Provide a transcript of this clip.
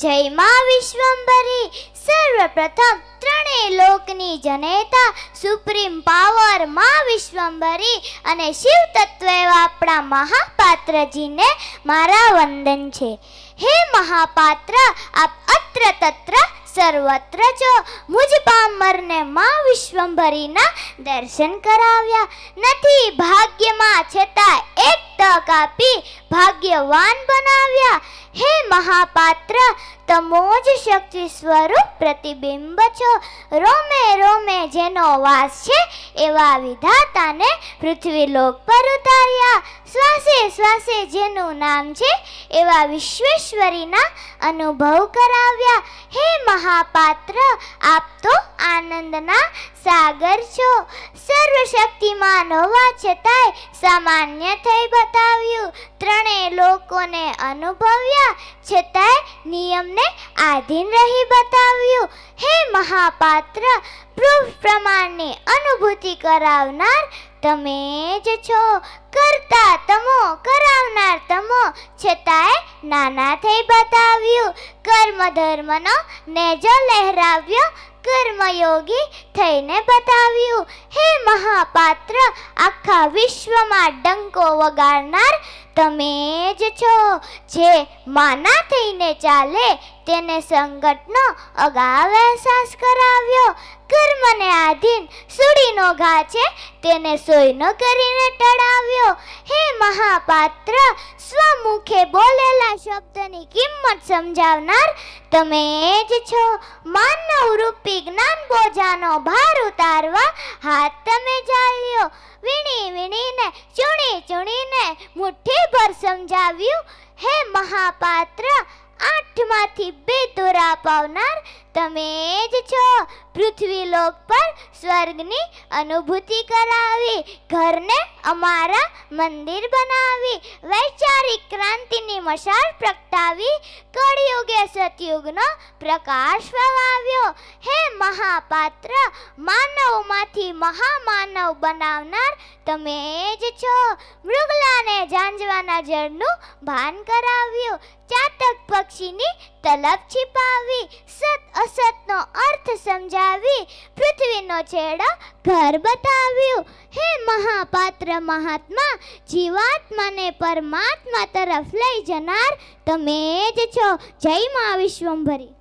જય માં વિશ્વંભરી સર્વપ્રથમ ત્રણેય લોકની જનેતા સુપ્રીમ પાવર માં વિશ્વંભરી અને શિવ તત્વ આપણા મહાપાત્રજીને મારા વંદન છે હે મહાપાત્ર આપ અત્ર તત્ર સર્વત્ર જો મુજ પામરને માં વિશ્વંભરીના દર્શન કરાવ્યા નથી ભાગ્યમાં છતાં એક તક આપી ભાગ્યવાન બનાવ્યા હે મહાપાત્ર તમો જ શક્તિ સ્વરૂપ પ્રતિબિંબ છો રોમે રોમે જેનો વાસ છે એવા વિધાતાને પૃથ્વીલોક પર ઉતાર્યા શ્વાસે શ્વાસે જેનું નામ છે એવા વિશ્વેશ્વરીના અનુભવ કરાવ્યા હે મહાપાત્ર આપ તો આનંદના સાગર છો સર્વશક્તિમાન હોવા છતાંય સામાન્ય થઈ બતાવ્યું ત્રણેય લોકોને અનુભવ્યા છતાંય નિયમને આધીન રહી બતાવ્યું હે મહાપાત્ર પ્રૂફ પ્રમાણની અનુભૂતિ કરાવનાર તમે જ છો કરતા તમો કરાવનાર તમો છતાંય નાના થઈ બતાવ્યું કર્મ ધર્મનો નેજો લહેરાવ્યો કર્મયોગી થઈને બતાવ્યું હે મહાપાત્ર આખા વિશ્વમાં ડંકો વગાડનાર તમે જ છો જે માના થઈને ચાલે તેને સંગતનો અગાવ અહેસાસ કરાવ્યો કર્મને આધીન સુડીનો ઘા છે તેને સોયનો કરીને ટળાવ્યો હે મહાપાત્ર સ્વમુખે બોલેલા શબ્દની કિંમત સમજાવનાર તમે જ છો માનવ રૂપી જ્ઞાન બોજાનો ભાર ઉતારવા હાથ તમે જાળ્યો વીણી વીણીને ચૂણી ચૂણીને મુઠ્ઠી મુઠ્ઠીભર સમજાવ્યું હે મહાપાત્ર આઠમાંથી બે દોરા પાવનાર તમે જ છો પૃથ્વી લોક પર સ્વર્ગની અનુભૂતિ કરાવી ઘરને અમારા મંદિર બનાવી વૈચારિક ક્રાંતિની મશાલ પ્રગટાવી કળિયુગે સતયુગનો પ્રકાશ ફવાવ્યો હે મહાપાત્ર માનવમાંથી મહામાનવ બનાવનાર તમે જ છો મૃગલાને ઝાંઝવાના જળનું ભાન કરાવ્યું ચાતક સાક્ષીની તલબ છિપાવી સત અસતનો અર્થ સમજાવી પૃથ્વીનો છેડો ઘર બતાવ્યું હે મહાપાત્ર મહાત્મા જીવાત્માને પરમાત્મા તરફ લઈ જનાર તમે જ છો જય મા વિશ્વંભરી